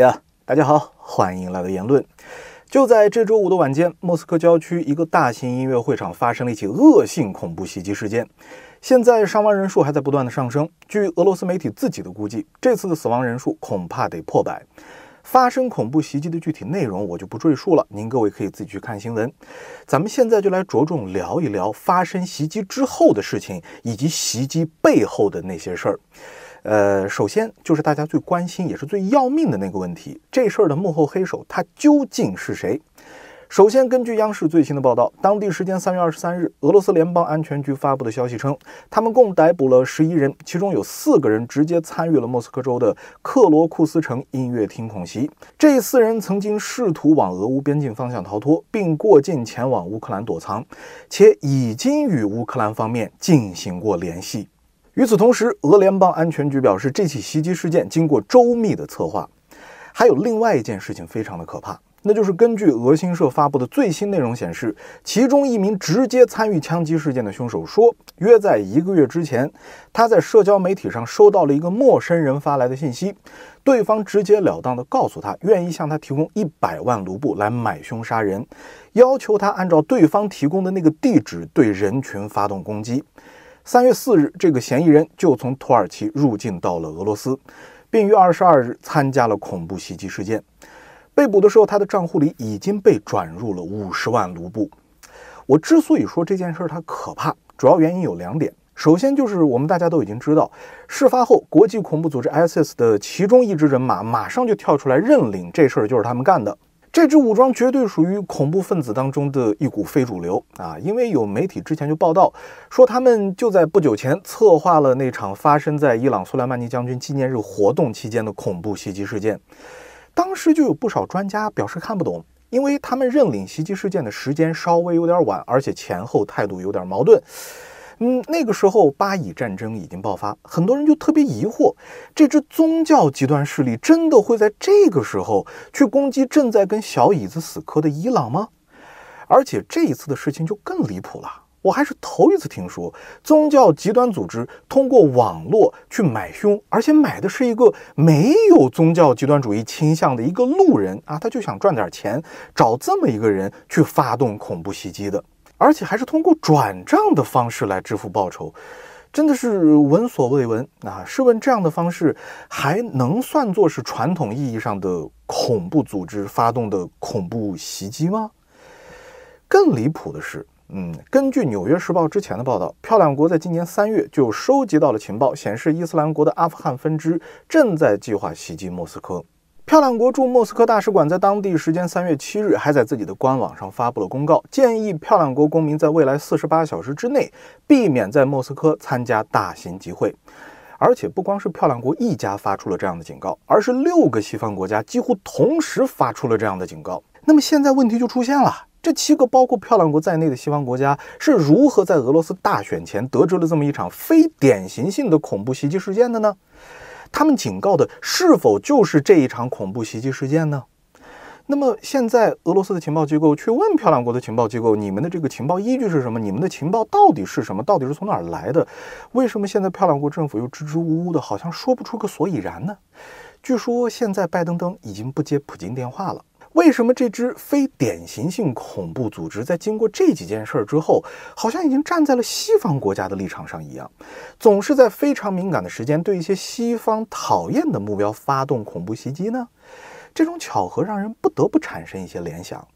呀，大家好，欢迎来到言论。就在这周五的晚间，莫斯科郊区一个大型音乐会场发生了一起恶性恐怖袭击事件，现在伤亡人数还在不断的上升。据俄罗斯媒体自己的估计，这次的死亡人数恐怕得破百。发生恐怖袭击的具体内容我就不赘述了，您各位可以自己去看新闻。咱们现在就来着重聊一聊发生袭击之后的事情，以及袭击背后的那些事儿。呃，首先就是大家最关心也是最要命的那个问题，这事儿的幕后黑手他究竟是谁？首先，根据央视最新的报道，当地时间三月二十三日，俄罗斯联邦安全局发布的消息称，他们共逮捕了十一人，其中有四个人直接参与了莫斯科州的克罗库斯城音乐厅恐袭。这四人曾经试图往俄乌边境方向逃脱，并过境前往乌克兰躲藏，且已经与乌克兰方面进行过联系。与此同时，俄联邦安全局表示，这起袭击事件经过周密的策划。还有另外一件事情非常的可怕，那就是根据俄新社发布的最新内容显示，其中一名直接参与枪击事件的凶手说，约在一个月之前，他在社交媒体上收到了一个陌生人发来的信息，对方直截了当的告诉他，愿意向他提供一百万卢布来买凶杀人，要求他按照对方提供的那个地址对人群发动攻击。三月四日，这个嫌疑人就从土耳其入境到了俄罗斯，并于二十二日参加了恐怖袭击事件。被捕的时候，他的账户里已经被转入了五十万卢布。我之所以说这件事儿它可怕，主要原因有两点：首先就是我们大家都已经知道，事发后国际恐怖组织 ISIS 的其中一支人马马上就跳出来认领，这事儿就是他们干的。这支武装绝对属于恐怖分子当中的一股非主流啊！因为有媒体之前就报道说，他们就在不久前策划了那场发生在伊朗苏莱曼尼将军纪念日活动期间的恐怖袭击事件。当时就有不少专家表示看不懂，因为他们认领袭击事件的时间稍微有点晚，而且前后态度有点矛盾。嗯，那个时候巴以战争已经爆发，很多人就特别疑惑，这支宗教极端势力真的会在这个时候去攻击正在跟小椅子死磕的伊朗吗？而且这一次的事情就更离谱了，我还是头一次听说，宗教极端组织通过网络去买凶，而且买的是一个没有宗教极端主义倾向的一个路人啊，他就想赚点钱，找这么一个人去发动恐怖袭击的。而且还是通过转账的方式来支付报酬，真的是闻所未闻啊！试问这样的方式还能算作是传统意义上的恐怖组织发动的恐怖袭击吗？更离谱的是，嗯，根据《纽约时报》之前的报道，漂亮国在今年三月就收集到了情报，显示伊斯兰国的阿富汗分支正在计划袭击莫斯科。漂亮国驻莫斯科大使馆在当地时间三月七日还在自己的官网上发布了公告，建议漂亮国公民在未来四十八小时之内避免在莫斯科参加大型集会。而且不光是漂亮国一家发出了这样的警告，而是六个西方国家几乎同时发出了这样的警告。那么现在问题就出现了：这七个包括漂亮国在内的西方国家是如何在俄罗斯大选前得知了这么一场非典型性的恐怖袭击事件的呢？他们警告的是否就是这一场恐怖袭击事件呢？那么现在俄罗斯的情报机构去问漂亮国的情报机构，你们的这个情报依据是什么？你们的情报到底是什么？到底是从哪儿来的？为什么现在漂亮国政府又支支吾吾的，好像说不出个所以然呢？据说现在拜登登已经不接普京电话了。为什么这支非典型性恐怖组织在经过这几件事之后，好像已经站在了西方国家的立场上一样，总是在非常敏感的时间对一些西方讨厌的目标发动恐怖袭击呢？这种巧合让人不得不产生一些联想。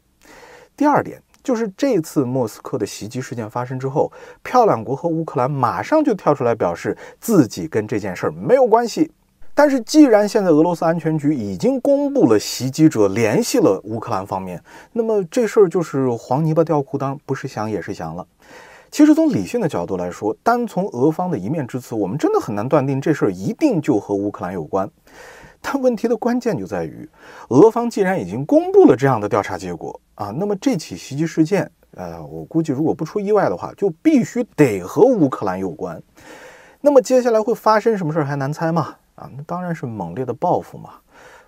第二点就是这次莫斯科的袭击事件发生之后，漂亮国和乌克兰马上就跳出来表示自己跟这件事儿没有关系。但是，既然现在俄罗斯安全局已经公布了袭击者联系了乌克兰方面，那么这事儿就是黄泥巴掉裤裆，不是响也是响了。其实，从理性的角度来说，单从俄方的一面之词，我们真的很难断定这事儿一定就和乌克兰有关。但问题的关键就在于，俄方既然已经公布了这样的调查结果啊，那么这起袭击事件，呃，我估计如果不出意外的话，就必须得和乌克兰有关。那么接下来会发生什么事儿，还难猜吗？啊，那当然是猛烈的报复嘛！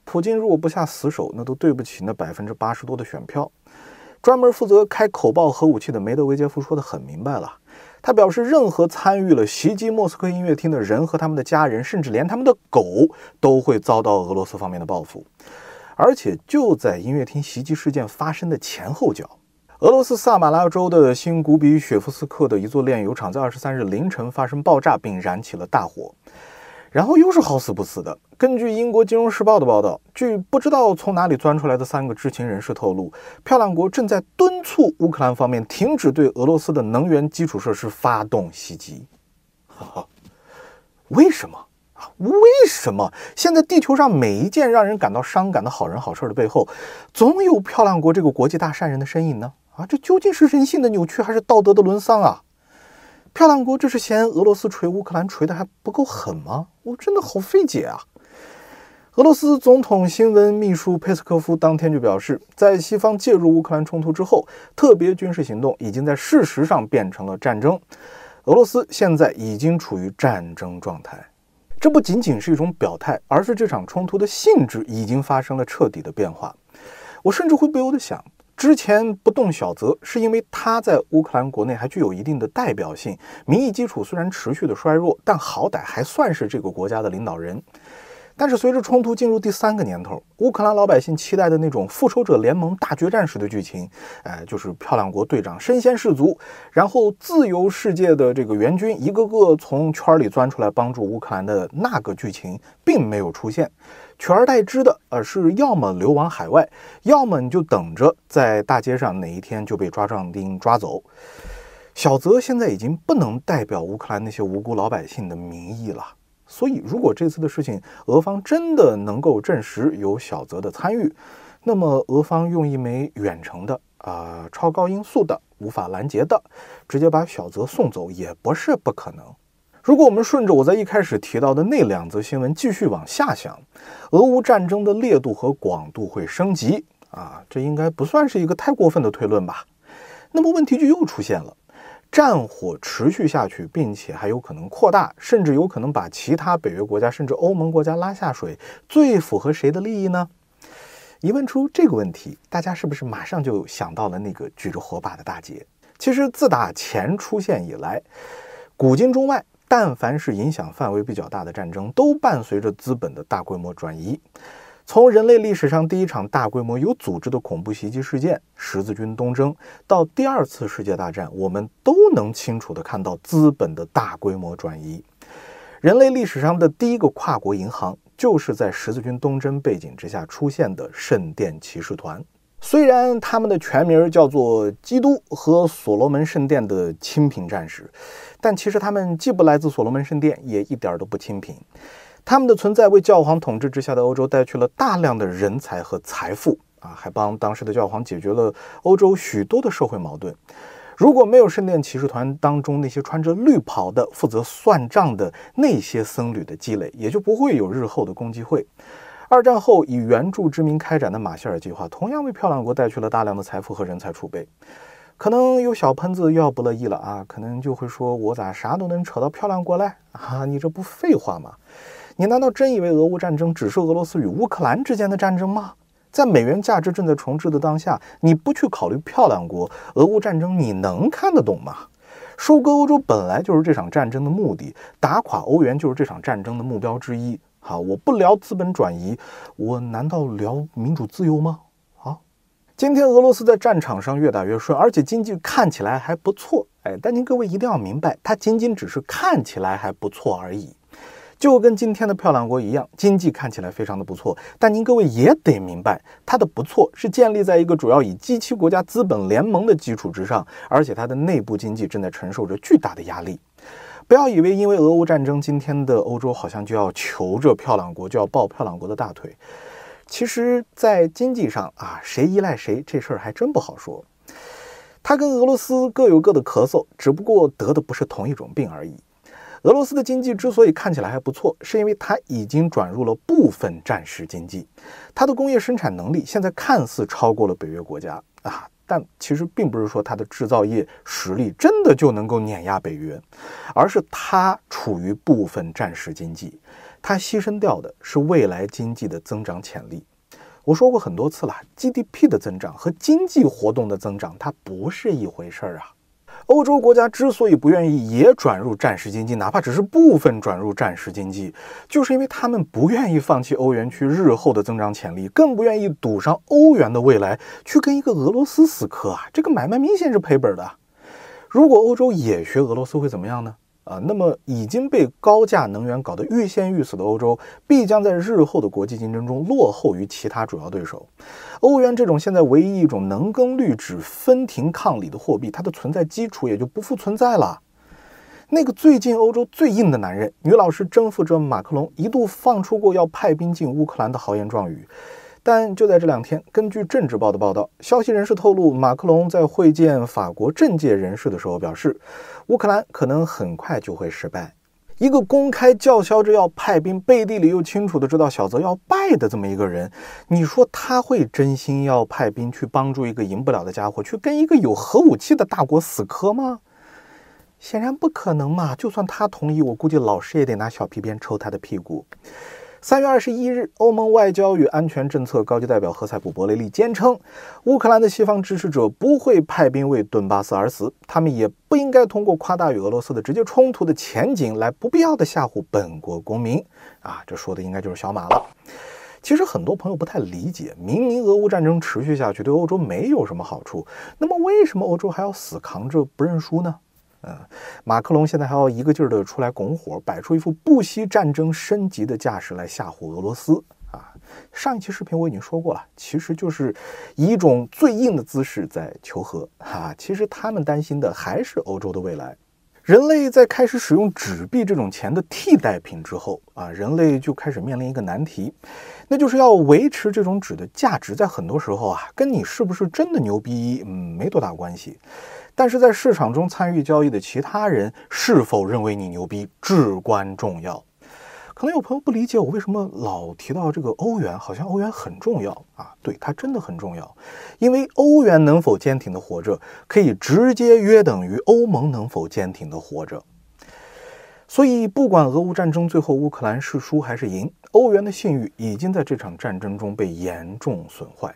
普京如果不下死手，那都对不起那百分之八十多的选票。专门负责开口爆核武器的梅德韦杰夫说得很明白了，他表示，任何参与了袭击莫斯科音乐厅的人和他们的家人，甚至连他们的狗，都会遭到俄罗斯方面的报复。而且就在音乐厅袭击事件发生的前后脚，俄罗斯萨马拉州的新古比雪夫斯克的一座炼油厂在二十三日凌晨发生爆炸，并燃起了大火。然后又是好死不死的。根据英国《金融时报》的报道，据不知道从哪里钻出来的三个知情人士透露，漂亮国正在敦促乌克兰方面停止对俄罗斯的能源基础设施发动袭击。哈哈，为什么啊？为什么现在地球上每一件让人感到伤感的好人好事的背后，总有漂亮国这个国际大善人的身影呢？啊，这究竟是人性的扭曲，还是道德的沦丧啊？漂亮国这是嫌俄罗斯锤乌克兰锤得还不够狠吗？我真的好费解啊！俄罗斯总统新闻秘书佩斯科夫当天就表示，在西方介入乌克兰冲突之后，特别军事行动已经在事实上变成了战争。俄罗斯现在已经处于战争状态。这不仅仅是一种表态，而是这场冲突的性质已经发生了彻底的变化。我甚至会不由得想。之前不动小泽，是因为他在乌克兰国内还具有一定的代表性，民意基础虽然持续的衰弱，但好歹还算是这个国家的领导人。但是随着冲突进入第三个年头，乌克兰老百姓期待的那种复仇者联盟大决战时的剧情，呃，就是漂亮国队长身先士卒，然后自由世界的这个援军一个个从圈里钻出来帮助乌克兰的那个剧情，并没有出现，取而代之的，呃，是要么流亡海外，要么你就等着在大街上哪一天就被抓壮丁抓走。小泽现在已经不能代表乌克兰那些无辜老百姓的民意了。所以，如果这次的事情，俄方真的能够证实有小泽的参与，那么俄方用一枚远程的啊超高音速的无法拦截的，直接把小泽送走也不是不可能。如果我们顺着我在一开始提到的那两则新闻继续往下想，俄乌战争的烈度和广度会升级啊，这应该不算是一个太过分的推论吧？那么问题就又出现了。战火持续下去，并且还有可能扩大，甚至有可能把其他北约国家甚至欧盟国家拉下水。最符合谁的利益呢？一问出这个问题，大家是不是马上就想到了那个举着火把的大姐？其实自打钱出现以来，古今中外，但凡是影响范围比较大的战争，都伴随着资本的大规模转移。从人类历史上第一场大规模有组织的恐怖袭击事件——十字军东征，到第二次世界大战，我们都能清楚地看到资本的大规模转移。人类历史上的第一个跨国银行，就是在十字军东征背景之下出现的圣殿骑士团。虽然他们的全名叫做“基督和所罗门圣殿的清贫战士”，但其实他们既不来自所罗门圣殿，也一点都不清贫。他们的存在为教皇统治之下的欧洲带去了大量的人才和财富啊，还帮当时的教皇解决了欧洲许多的社会矛盾。如果没有圣殿骑士团当中那些穿着绿袍的负责算账的那些僧侣的积累，也就不会有日后的攻击。会。二战后以援助之名开展的马歇尔计划，同样为漂亮国带去了大量的财富和人才储备。可能有小喷子又要不乐意了啊，可能就会说我咋啥都能扯到漂亮国来啊？你这不废话吗？你难道真以为俄乌战争只是俄罗斯与乌克兰之间的战争吗？在美元价值正在重置的当下，你不去考虑漂亮国，俄乌战争你能看得懂吗？收割欧洲本来就是这场战争的目的，打垮欧元就是这场战争的目标之一。好，我不聊资本转移，我难道聊民主自由吗？好，今天俄罗斯在战场上越打越顺，而且经济看起来还不错。哎，但您各位一定要明白，它仅仅只是看起来还不错而已。就跟今天的漂亮国一样，经济看起来非常的不错，但您各位也得明白，它的不错是建立在一个主要以 g 期国家资本联盟的基础之上，而且它的内部经济正在承受着巨大的压力。不要以为因为俄乌战争，今天的欧洲好像就要求着漂亮国就要抱漂亮国的大腿，其实，在经济上啊，谁依赖谁这事儿还真不好说。它跟俄罗斯各有各的咳嗽，只不过得的不是同一种病而已。俄罗斯的经济之所以看起来还不错，是因为它已经转入了部分战时经济。它的工业生产能力现在看似超过了北约国家啊，但其实并不是说它的制造业实力真的就能够碾压北约，而是它处于部分战时经济，它牺牲掉的是未来经济的增长潜力。我说过很多次了，GDP 的增长和经济活动的增长它不是一回事儿啊。欧洲国家之所以不愿意也转入战时经济，哪怕只是部分转入战时经济，就是因为他们不愿意放弃欧元区日后的增长潜力，更不愿意赌上欧元的未来去跟一个俄罗斯死磕啊！这个买卖明显是赔本的。如果欧洲也学俄罗斯，会怎么样呢？啊，那么已经被高价能源搞得欲仙欲死的欧洲，必将在日后的国际竞争中落后于其他主要对手。欧元这种现在唯一一种能跟绿纸分庭抗礼的货币，它的存在基础也就不复存在了。那个最近欧洲最硬的男人女老师征服者马克龙，一度放出过要派兵进乌克兰的豪言壮语。但就在这两天，根据《政治报》的报道，消息人士透露，马克龙在会见法国政界人士的时候表示，乌克兰可能很快就会失败。一个公开叫嚣着要派兵，背地里又清楚的知道小泽要败的这么一个人，你说他会真心要派兵去帮助一个赢不了的家伙，去跟一个有核武器的大国死磕吗？显然不可能嘛！就算他同意，我估计老师也得拿小皮鞭抽他的屁股。三月二十一日，欧盟外交与安全政策高级代表何塞普·博雷利坚称，乌克兰的西方支持者不会派兵为顿巴斯而死，他们也不应该通过夸大与俄罗斯的直接冲突的前景来不必要的吓唬本国公民。啊，这说的应该就是小马了。其实很多朋友不太理解，明明俄乌战争持续下去对欧洲没有什么好处，那么为什么欧洲还要死扛着不认输呢？嗯，马克龙现在还要一个劲儿的出来拱火，摆出一副不惜战争升级的架势来吓唬俄罗斯啊！上一期视频我已经说过了，其实就是以一种最硬的姿势在求和哈。其实他们担心的还是欧洲的未来。人类在开始使用纸币这种钱的替代品之后啊，人类就开始面临一个难题，那就是要维持这种纸的价值，在很多时候啊，跟你是不是真的牛逼，嗯，没多大关系。但是在市场中参与交易的其他人是否认为你牛逼至关重要。可能有朋友不理解我为什么老提到这个欧元，好像欧元很重要啊？对，它真的很重要，因为欧元能否坚挺的活着，可以直接约等于欧盟能否坚挺的活着。所以不管俄乌战争最后乌克兰是输还是赢，欧元的信誉已经在这场战争中被严重损坏。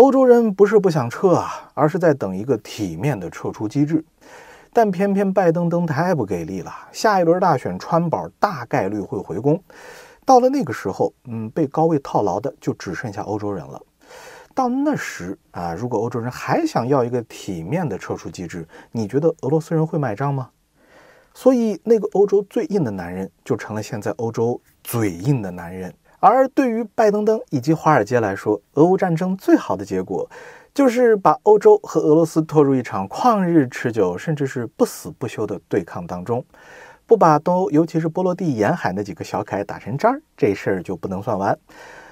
欧洲人不是不想撤啊，而是在等一个体面的撤出机制。但偏偏拜登登太不给力了，下一轮大选川宝大概率会回攻。到了那个时候，嗯，被高位套牢的就只剩下欧洲人了。到那时啊，如果欧洲人还想要一个体面的撤出机制，你觉得俄罗斯人会买账吗？所以那个欧洲最硬的男人，就成了现在欧洲嘴硬的男人。而对于拜登登以及华尔街来说，俄乌战争最好的结果，就是把欧洲和俄罗斯拖入一场旷日持久，甚至是不死不休的对抗当中。不把东欧，尤其是波罗的沿海那几个小凯打成渣，儿，这事儿就不能算完。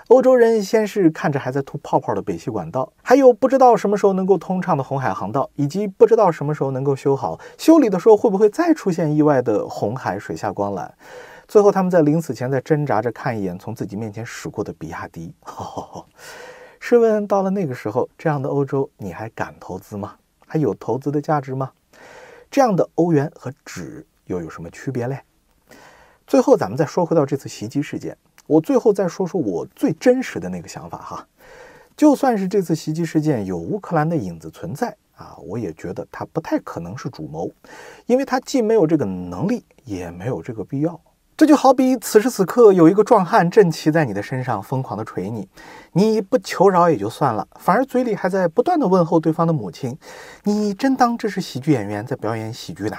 欧洲人先是看着还在吐泡泡的北溪管道，还有不知道什么时候能够通畅的红海航道，以及不知道什么时候能够修好、修理的时候会不会再出现意外的红海水下光缆。最后，他们在临死前在挣扎着看一眼从自己面前驶过的比亚迪。试问，到了那个时候，这样的欧洲，你还敢投资吗？还有投资的价值吗？这样的欧元和纸又有什么区别嘞？最后，咱们再说回到这次袭击事件，我最后再说说我最真实的那个想法哈。就算是这次袭击事件有乌克兰的影子存在啊，我也觉得他不太可能是主谋，因为他既没有这个能力，也没有这个必要。这就好比此时此刻有一个壮汉正骑在你的身上疯狂地捶你，你不求饶也就算了，反而嘴里还在不断地问候对方的母亲。你真当这是喜剧演员在表演喜剧呢？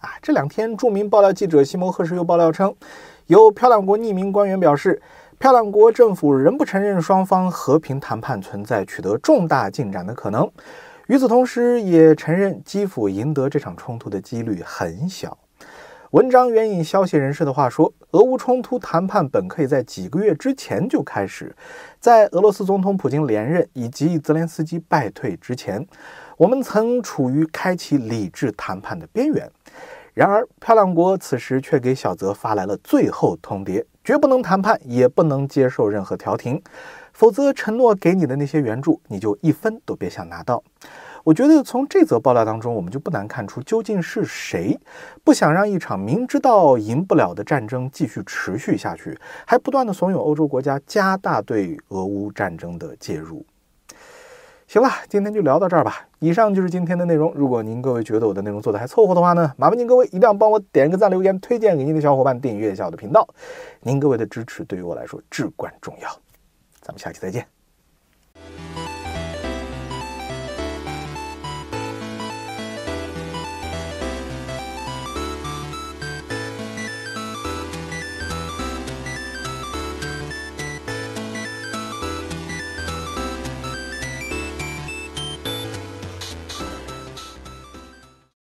啊，这两天著名爆料记者西蒙赫什又爆料称，有漂亮国匿名官员表示，漂亮国政府仍不承认双方和平谈判存在取得重大进展的可能，与此同时也承认基辅赢得这场冲突的几率很小。文章援引消息人士的话说，俄乌冲突谈判本可以在几个月之前就开始，在俄罗斯总统普京连任以及泽连斯基败退之前，我们曾处于开启理智谈判的边缘。然而，漂亮国此时却给小泽发来了最后通牒：绝不能谈判，也不能接受任何调停，否则承诺给你的那些援助，你就一分都别想拿到。我觉得从这则报道当中，我们就不难看出，究竟是谁不想让一场明知道赢不了的战争继续持续下去，还不断的怂恿欧洲国家加大对俄乌战争的介入。行了，今天就聊到这儿吧。以上就是今天的内容。如果您各位觉得我的内容做的还凑合的话呢，麻烦您各位一定要帮我点一个赞、留言、推荐给您的小伙伴，订阅一下我的频道。您各位的支持对于我来说至关重要。咱们下期再见。